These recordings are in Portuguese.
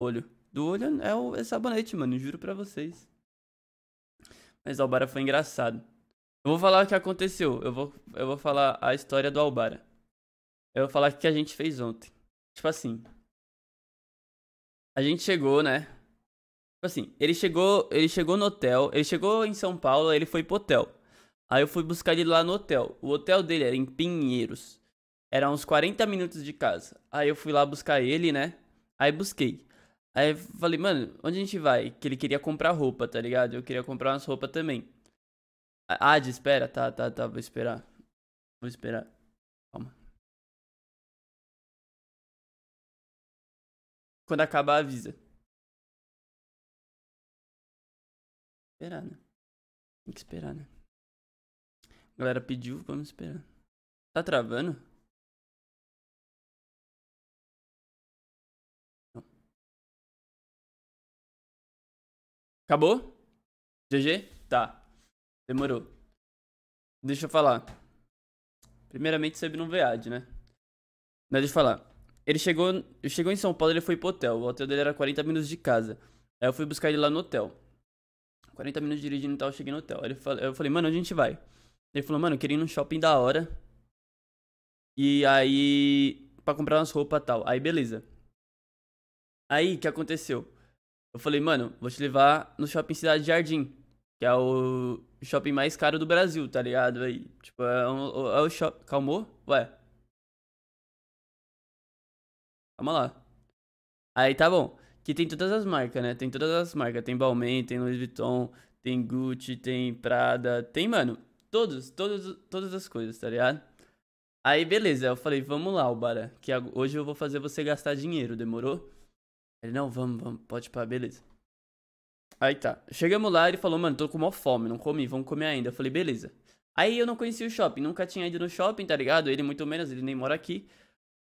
olho. Do olho é, o, é sabonete, mano, juro pra vocês. Mas Albara foi engraçado. Eu vou falar o que aconteceu. Eu vou, eu vou falar a história do Albara. Eu vou falar o que a gente fez ontem. Tipo assim. A gente chegou, né? Tipo assim, ele chegou, ele chegou no hotel, ele chegou em São Paulo, ele foi pro hotel. Aí eu fui buscar ele lá no hotel. O hotel dele era em Pinheiros. Era uns 40 minutos de casa. Aí eu fui lá buscar ele, né? Aí busquei. Aí eu falei, mano, onde a gente vai? Que ele queria comprar roupa, tá ligado? Eu queria comprar umas roupas também. Ah, de espera, tá, tá, tá, vou esperar. Vou esperar. Calma. Quando acabar, avisa. Esperar, né? Tem que esperar, né? A galera pediu, vamos esperar. Tá travando? Acabou? GG? Tá. Demorou. Deixa eu falar. Primeiramente sobre no VAD, né? deixa eu falar. Ele chegou, chegou em São Paulo, ele foi pro hotel. O hotel dele era 40 minutos de casa. Aí eu fui buscar ele lá no hotel. 40 minutos dirigindo e tal, eu cheguei no hotel. Aí eu falei, mano, onde a gente vai? Ele falou, mano, eu queria ir num shopping da hora. E aí. pra comprar umas roupas e tal. Aí, beleza. Aí, o que aconteceu? Eu falei, mano, vou te levar no shopping Cidade Jardim, que é o shopping mais caro do Brasil, tá ligado? Aí, tipo, é, um, é o shopping. Calmou? Ué. Calma lá. Aí tá bom. Que tem todas as marcas, né? Tem todas as marcas. Tem Balmain, tem Louis Vuitton, tem Gucci, tem Prada. Tem, mano, todos, todos, todas as coisas, tá ligado? Aí, beleza. Eu falei, vamos lá, Ubara. Que hoje eu vou fazer você gastar dinheiro, demorou? Ele, não, vamos, vamos, pode pra, beleza. Aí tá. Chegamos lá, ele falou, mano, tô com uma fome, não comi, vamos comer ainda. Eu falei, beleza. Aí eu não conhecia o shopping, nunca tinha ido no shopping, tá ligado? Ele muito menos, ele nem mora aqui.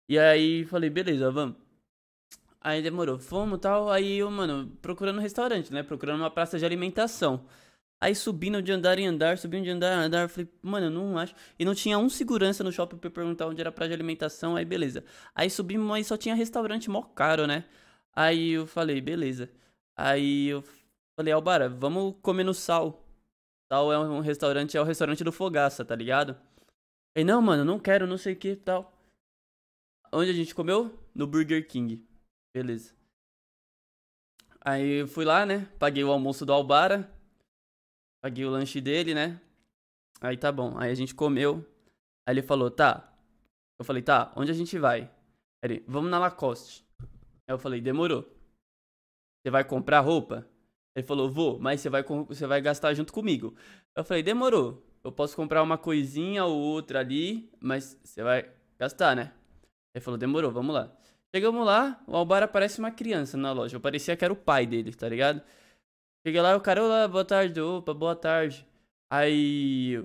E aí falei, beleza, vamos. Aí demorou, fomos tal. Aí eu, mano, procurando um restaurante, né? Procurando uma praça de alimentação. Aí subindo de andar em andar, subindo de andar em andar, falei, mano, eu não acho. E não tinha um segurança no shopping pra perguntar onde era a praia de alimentação, aí beleza. Aí subimos, mas só tinha restaurante mó caro, né? Aí eu falei, beleza. Aí eu falei, Albara, vamos comer no Sal. Sal é um restaurante, é o restaurante do Fogaça, tá ligado? Ele, não, mano, não quero, não sei o que tal. Onde a gente comeu? No Burger King. Beleza. Aí eu fui lá, né? Paguei o almoço do Albara. Paguei o lanche dele, né? Aí tá bom. Aí a gente comeu. Aí ele falou, tá. Eu falei, tá, onde a gente vai? Ele, vamos na Lacoste. Aí eu falei, demorou. Você vai comprar roupa? Ele falou, vou, mas você vai, você vai gastar junto comigo. Eu falei, demorou. Eu posso comprar uma coisinha ou outra ali, mas você vai gastar, né? Ele falou, demorou, vamos lá. Chegamos lá, o Albara parece uma criança na loja. Eu parecia que era o pai dele, tá ligado? Cheguei lá, o cara, olá, boa tarde, opa, boa tarde. Aí,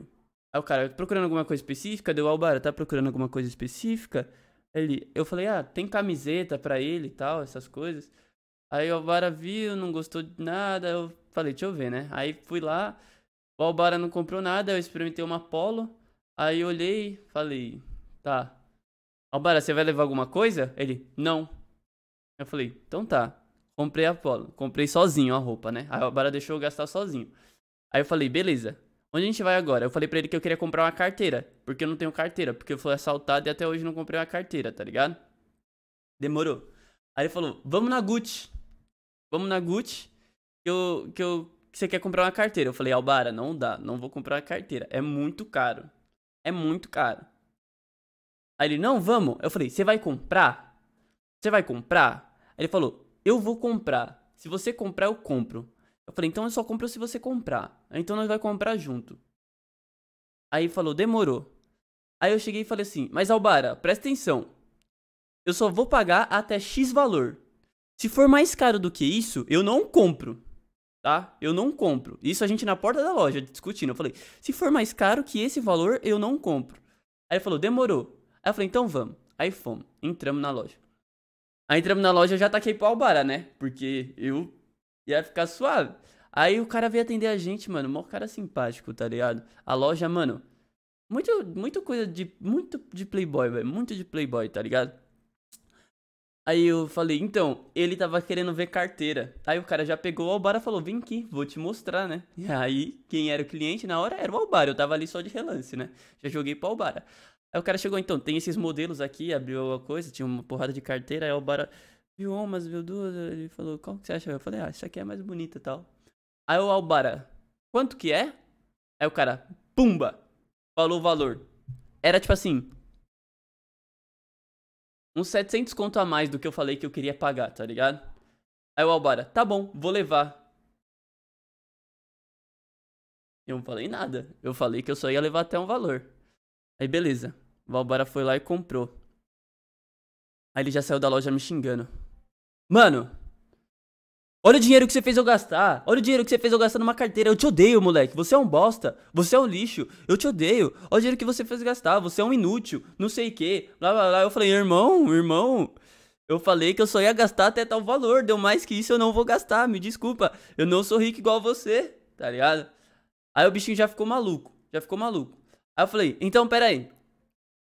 aí o cara, tá procurando alguma coisa específica? Deu, Albara, tá procurando alguma coisa específica? Ele, eu falei, ah, tem camiseta pra ele e tal, essas coisas. Aí o Albara viu, não gostou de nada. Eu falei, deixa eu ver, né? Aí fui lá, o Albara não comprou nada, eu experimentei uma Polo. Aí olhei, falei, tá. Albara, você vai levar alguma coisa? Ele, não. Eu falei, então tá. Comprei a Polo. Comprei sozinho a roupa, né? Aí o Albara deixou eu gastar sozinho. Aí eu falei, beleza. Onde a gente vai agora? Eu falei para ele que eu queria comprar uma carteira, porque eu não tenho carteira, porque eu fui assaltado e até hoje não comprei uma carteira, tá ligado? Demorou. Aí ele falou: "Vamos na Gucci. Vamos na Gucci que eu que eu que você quer comprar uma carteira". Eu falei: "Albara, não dá, não vou comprar uma carteira, é muito caro. É muito caro". Aí ele: "Não, vamos". Eu falei: "Você vai comprar? Você vai comprar?". Aí ele falou: "Eu vou comprar. Se você comprar, eu compro". Eu falei, então eu só compro se você comprar. Então nós vai comprar junto. Aí falou, demorou. Aí eu cheguei e falei assim, mas Albara, presta atenção. Eu só vou pagar até X valor. Se for mais caro do que isso, eu não compro. Tá? Eu não compro. Isso a gente na porta da loja discutindo. Eu falei, se for mais caro que esse valor, eu não compro. Aí ele falou, demorou. Aí eu falei, então vamos. Aí fomos. Entramos na loja. Aí entramos na loja, já taquei pro Albara né? Porque eu Ia ficar suave. Aí o cara veio atender a gente, mano. Mó cara simpático, tá ligado? A loja, mano. Muito, muito coisa de. Muito de Playboy, velho. Muito de Playboy, tá ligado? Aí eu falei, então, ele tava querendo ver carteira. Aí o cara já pegou o Albara e falou: vem aqui, vou te mostrar, né? E aí, quem era o cliente na hora era o Albara. Eu tava ali só de relance, né? Já joguei pro Albara. Aí o cara chegou, então, tem esses modelos aqui, abriu a coisa, tinha uma porrada de carteira. Aí o Albara viu umas, viu duas. Ele falou, qual que você acha? Eu falei, ah, essa aqui é mais bonita e tal. Aí o Albara, quanto que é? Aí o cara, pumba! Falou o valor. Era tipo assim. Uns 700 conto a mais do que eu falei que eu queria pagar, tá ligado? Aí o Albara, tá bom, vou levar. Eu não falei nada. Eu falei que eu só ia levar até um valor. Aí beleza. O Albara foi lá e comprou. Aí ele já saiu da loja me xingando. Mano, olha o dinheiro que você fez eu gastar. Olha o dinheiro que você fez eu gastar numa carteira. Eu te odeio, moleque. Você é um bosta. Você é um lixo. Eu te odeio. Olha o dinheiro que você fez gastar. Você é um inútil. Não sei o quê. Blá blá blá. Eu falei, irmão, irmão. Eu falei que eu só ia gastar até tal valor. Deu mais que isso, eu não vou gastar. Me desculpa. Eu não sou rico igual você. Tá ligado? Aí o bichinho já ficou maluco. Já ficou maluco. Aí eu falei, então peraí.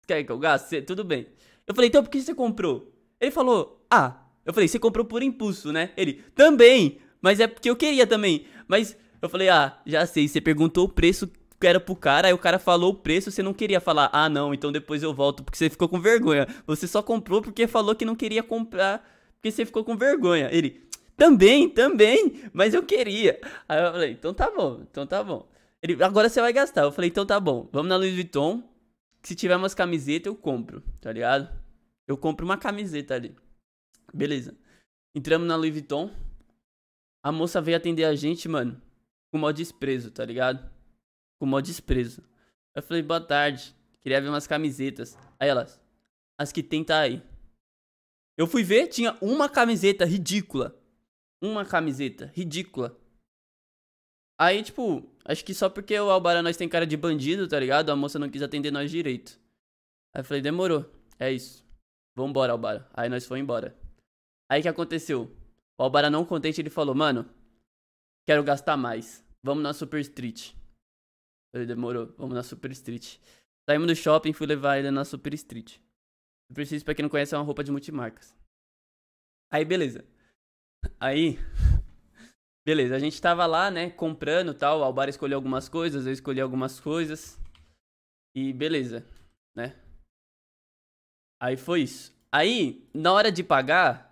Quer que eu gaste? Tudo bem. Eu falei, então por que você comprou? Ele falou, ah, eu falei, você comprou por impulso, né? Ele, também, mas é porque eu queria também. Mas eu falei, ah, já sei, você perguntou o preço que era pro cara, aí o cara falou o preço, você não queria falar, ah não, então depois eu volto, porque você ficou com vergonha. Você só comprou porque falou que não queria comprar, porque você ficou com vergonha. Ele, também, também, mas eu queria. Aí eu falei, então tá bom, então tá bom. Ele, agora você vai gastar. Eu falei, então tá bom, vamos na Louis Vuitton, que se tiver umas camisetas eu compro, tá ligado? Eu compro uma camiseta ali. Beleza. Entramos na Louis Vuitton. A moça veio atender a gente, mano, com mó desprezo, tá ligado? Com mó desprezo. Eu falei, boa tarde. Queria ver umas camisetas. Aí elas, as que tem tá aí. Eu fui ver, tinha uma camiseta ridícula. Uma camiseta ridícula. Aí, tipo, acho que só porque o Albara nós tem cara de bandido, tá ligado? A moça não quis atender nós direito. Aí eu falei, demorou. É isso. Vambora, Albara. Aí nós foi embora. Aí que aconteceu? O Albara não contente, ele falou, mano, quero gastar mais. Vamos na Super Street. Ele demorou, vamos na Super Street. Saímos do shopping, fui levar ele na Super Street. Super Street, pra quem não conhece, é uma roupa de multimarcas. Aí, beleza. Aí, beleza, a gente tava lá, né, comprando tal. O Albara escolheu algumas coisas, eu escolhi algumas coisas. E beleza, né? Aí foi isso. Aí, na hora de pagar,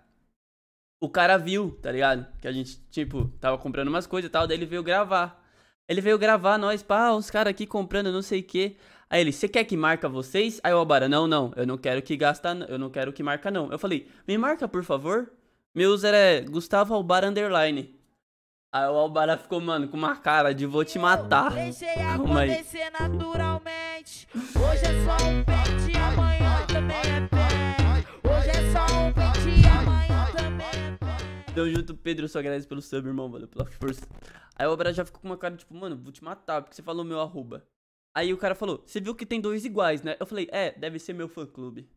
o cara viu, tá ligado? Que a gente, tipo, tava comprando umas coisas e tal, daí ele veio gravar. Ele veio gravar nós, pá, os caras aqui comprando não sei o quê. Aí ele, você quer que marca vocês? Aí o Abara, não, não, eu não quero que gasta, eu não quero que marca não. Eu falei, me marca por favor. Meu user é Gustavo Albara Underline. Aí o Albara ficou, mano, com uma cara de vou te matar. deixei aí. naturalmente. Hoje é só um Tamo junto, Pedro. Só agradeço pelo sub, irmão. Valeu pela força. Aí o Abra já ficou com uma cara tipo, mano, vou te matar, porque você falou meu arroba. Aí o cara falou, você viu que tem dois iguais, né? Eu falei, é, deve ser meu fã-clube.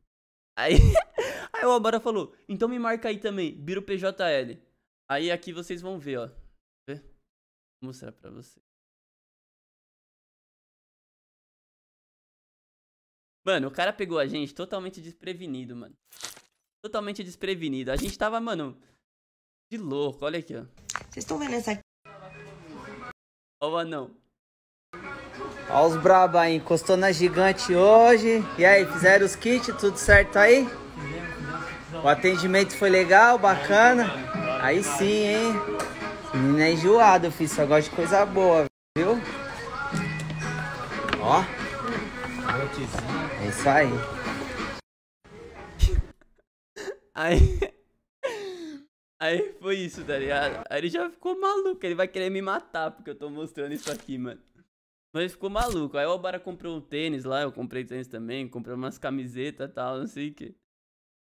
Aí, aí o Abra falou, então me marca aí também, Biro PJL. Aí aqui vocês vão ver, ó. Vou mostrar pra vocês. Mano, o cara pegou a gente totalmente desprevenido, mano. Totalmente desprevenido. A gente tava, mano, de louco, olha aqui, ó. Vocês estão vendo essa aqui? Ó o anão. Ó os braba aí, encostou na gigante hoje. E aí, fizeram os kits, tudo certo aí? O atendimento foi legal, bacana. Aí sim, hein? Menina é enjoado, filho, só gosta de coisa boa, viu? Ó. É isso aí. Aí... Aí foi isso, tá ligado? Aí ele já ficou maluco, ele vai querer me matar porque eu tô mostrando isso aqui, mano. Mas ele ficou maluco. Aí o Albara comprou um tênis lá, eu comprei tênis também, comprei umas camisetas e tal, não sei o que.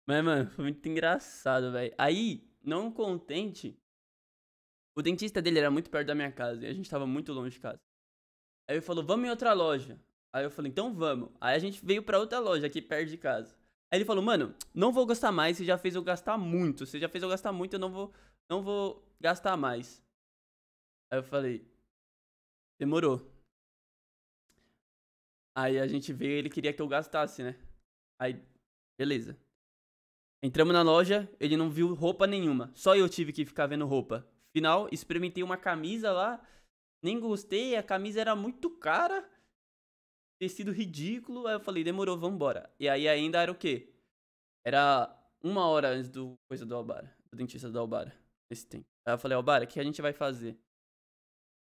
Mas, mano, foi muito engraçado, velho. Aí, não contente, o dentista dele era muito perto da minha casa e a gente tava muito longe de casa. Aí ele falou, vamos em outra loja. Aí eu falei, então vamos. Aí a gente veio pra outra loja aqui perto de casa. Aí ele falou, mano, não vou gastar mais, você já fez eu gastar muito. Você já fez eu gastar muito, eu não vou, não vou gastar mais. Aí eu falei, demorou. Aí a gente veio ele queria que eu gastasse, né? Aí, beleza. Entramos na loja, ele não viu roupa nenhuma. Só eu tive que ficar vendo roupa. Final, experimentei uma camisa lá, nem gostei, a camisa era muito cara ter sido ridículo. Aí eu falei, demorou, vambora. E aí ainda era o quê? Era uma hora antes do coisa do Albara, do dentista do Albara, nesse tempo. Aí eu falei, Albara, o que a gente vai fazer?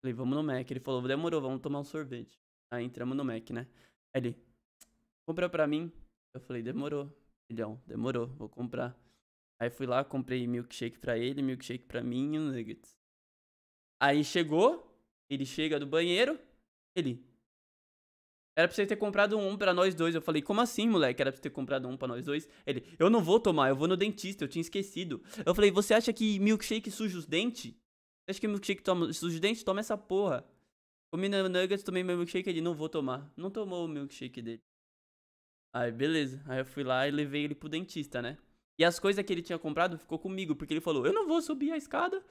falei, vamos no Mac. Ele falou, demorou, vamos tomar um sorvete. Aí entramos no Mac, né? Aí ele, compra pra mim. Eu falei, demorou, filhão, demorou, vou comprar. Aí fui lá, comprei milkshake pra ele, milkshake pra mim e nuggets. Aí chegou, ele chega do banheiro, ele, era pra você ter comprado um pra nós dois. Eu falei, como assim, moleque? Era pra você ter comprado um pra nós dois? Ele, eu não vou tomar, eu vou no dentista, eu tinha esquecido. Eu falei, você acha que milkshake suja os dentes? Você acha que milkshake toma, suja os dentes? Toma essa porra. Comi nuggets, tomei meu milkshake, ele, não vou tomar. Não tomou o milkshake dele. Aí, beleza. Aí eu fui lá e levei ele pro dentista, né? E as coisas que ele tinha comprado ficou comigo, porque ele falou, eu não vou subir a escada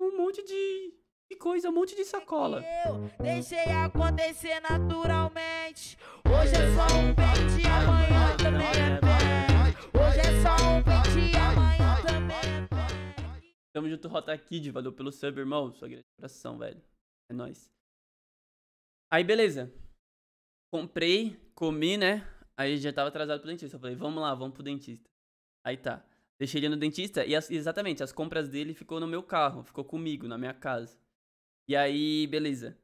um monte de de coisa, um monte de sacola. Eu deixei acontecer naturalmente. Hoje é só um pente, amanhã também é pé. Hoje é só um pente, amanhã também é pé. Tamo junto, Rota Kid. Valeu pelo sub, irmão. Sua grande coração, velho. É nóis. Aí, beleza. Comprei, comi, né? Aí já tava atrasado pro dentista. Eu falei, vamos lá, vamos pro dentista. Aí tá. Deixei ele no dentista e as, exatamente, as compras dele ficou no meu carro, ficou comigo, na minha casa. E aí, beleza.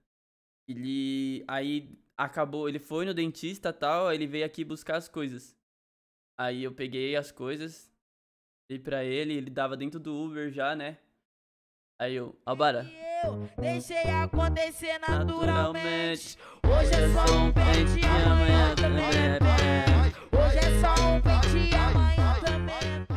Ele. Aí acabou. Ele foi no dentista e tal, aí ele veio aqui buscar as coisas. Aí eu peguei as coisas, dei pra ele, ele dava dentro do Uber já, né? Aí eu, Albara. Eu deixei acontecer naturalmente. É Hoje é só um pente, amanhã também é, é pente. Hoje é só um pente, amanhã também é pente.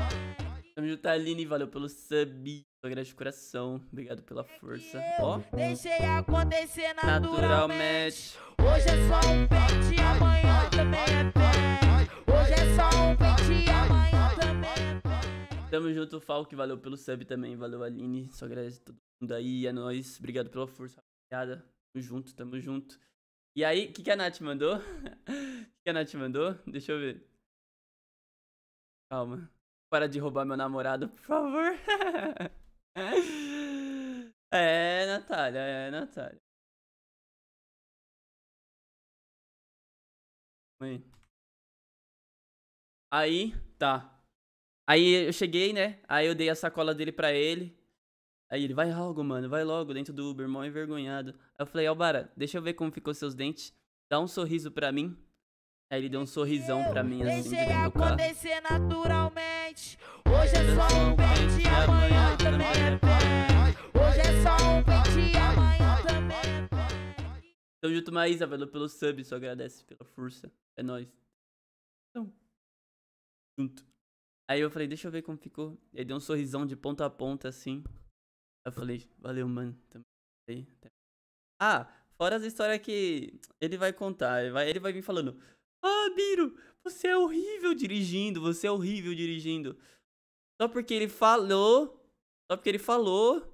Camilo Talini, tá valeu pelo sub. Agradeço de coração, obrigado pela é força. Ó. Deixei acontecer naturalmente. Hoje é só um pente, amanhã também é pente. Hoje é só um pente, amanhã também é pente. Tamo junto, Falk, valeu pelo sub também, valeu Aline. Só agradeço a todo mundo aí, é nóis. Obrigado pela força, rapaziada. Tamo junto, tamo junto. E aí, o que, que a Nath mandou? O que, que a Nath mandou? Deixa eu ver. Calma para de roubar meu namorado, por favor. é, Natália, é, Natália. Mãe. Aí, tá. Aí eu cheguei, né? Aí eu dei a sacola dele pra ele. Aí ele, vai logo, mano, vai logo, dentro do Uber, mó envergonhado. Aí eu falei, Albara, deixa eu ver como ficou seus dentes. Dá um sorriso pra mim. Aí ele deu um sorrisão pra mim, assim, Deixei acontecer natural só um pente, amanhã também é Hoje é só um amanhã também é Tamo junto, Maísa, valeu pelo sub, só agradece pela força. É nóis. Então, junto. Aí eu falei, deixa eu ver como ficou. Ele deu um sorrisão de ponta a ponta, assim. Eu falei, valeu, mano. Ah, fora as histórias que ele vai contar. Ele vai, ele vai vir falando, ah, Biro, você é horrível dirigindo, você é horrível dirigindo. Só porque ele falou. Só porque ele falou.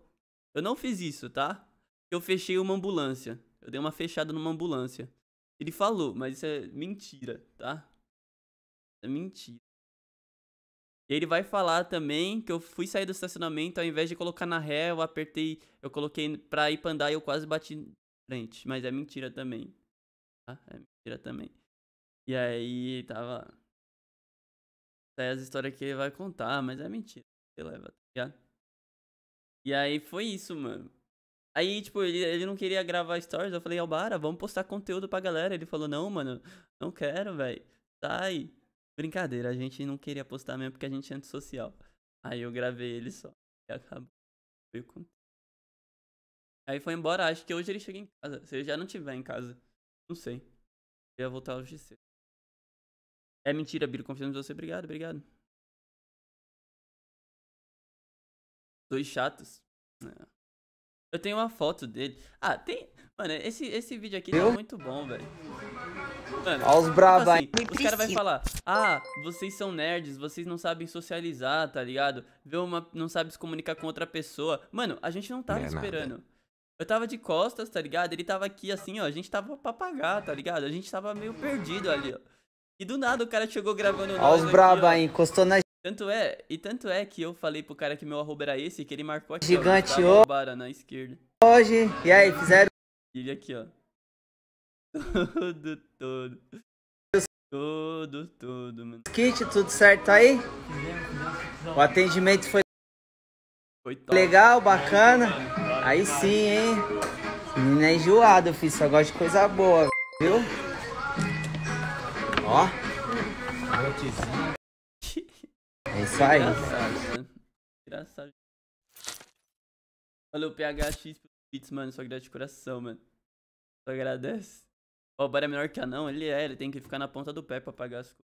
Eu não fiz isso, tá? Eu fechei uma ambulância. Eu dei uma fechada numa ambulância. Ele falou, mas isso é mentira, tá? É mentira. E ele vai falar também que eu fui sair do estacionamento, ao invés de colocar na ré, eu apertei, eu coloquei pra ir pra andar e eu quase bati frente. Mas é mentira também. Tá? É mentira também. E aí tava. Daí as histórias que ele vai contar, mas é mentira. Ele leva, tá ligado? E aí foi isso, mano. Aí, tipo, ele, ele não queria gravar stories. Eu falei, Albara, vamos postar conteúdo pra galera. Ele falou, não, mano, não quero, velho. Sai. Brincadeira, a gente não queria postar mesmo porque a gente é antissocial. Aí eu gravei ele só. E acabou. Aí foi embora. Acho que hoje ele chega em casa. Se ele já não tiver em casa. Não sei. Eu ia voltar hoje cedo. É mentira, Biro, confiamos em você. Obrigado, obrigado. Dois chatos. É. Eu tenho uma foto dele. Ah, tem. Mano, esse, esse vídeo aqui tá Eu? tá muito bom, velho. Olha tipo assim, os bravos assim, aí. Os caras vão falar: Ah, vocês são nerds, vocês não sabem socializar, tá ligado? Vê uma. Não sabe se comunicar com outra pessoa. Mano, a gente não tava é esperando. Nada. Eu tava de costas, tá ligado? Ele tava aqui assim, ó. A gente tava pagar, tá ligado? A gente tava meio perdido ali, ó. E do nada o cara chegou gravando Olha os braba aí, encostou na. Tanto é, e tanto é que eu falei pro cara que meu arroba era esse, que ele marcou aqui. Gigante ó, ó. na esquerda. Hoje, e aí, fizeram. Ele aqui, ó. tudo tudo tudo tudo mano. Kit, tudo certo aí? O atendimento foi, foi top. legal, bacana. Aí sim, hein? Menina é enjoada, filho, só gosta de coisa boa, viu? Ó. É isso aí. Engraçado, né? Engraçado. Valeu, PHX, pelos beats, mano. Só grata de coração, mano. Só agradece. O Bar é menor que anão? Ele é, ele tem que ficar na ponta do pé pra pagar as coisas.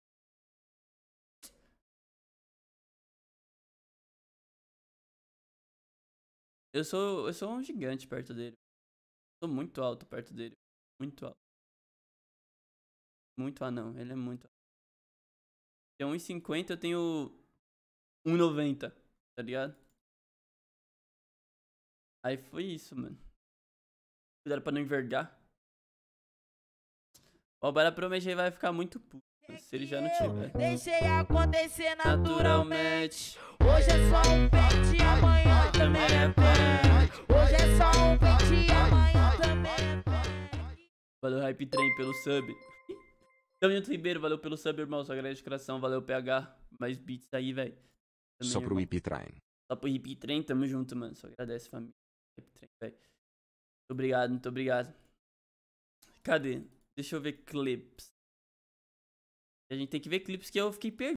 Eu sou, eu sou um gigante perto dele. Sou muito alto perto dele. Muito alto. Muito anão, ele é muito. Tem 1,50, eu tenho 1,90, tá ligado? Aí foi isso, mano. Cuidado pra não envergar. O Albara promete vai ficar muito puto se ele já não tiver. Deixei acontecer naturalmente. Hoje é só um pente, amanhã também é pente. Hoje é só um pente, amanhã também é pente. Valeu, Hype Train, pelo sub. Tamo então, junto, Ribeiro. Valeu pelo sub, irmão. Sua grande coração. Valeu, PH. Mais beats aí, velho. Só pro Hip Train. Só pro Hip Train. Tamo junto, mano. Só agradece, família. Train, Muito obrigado, muito obrigado. Cadê? Deixa eu ver clips. A gente tem que ver clips que eu fiquei perdido.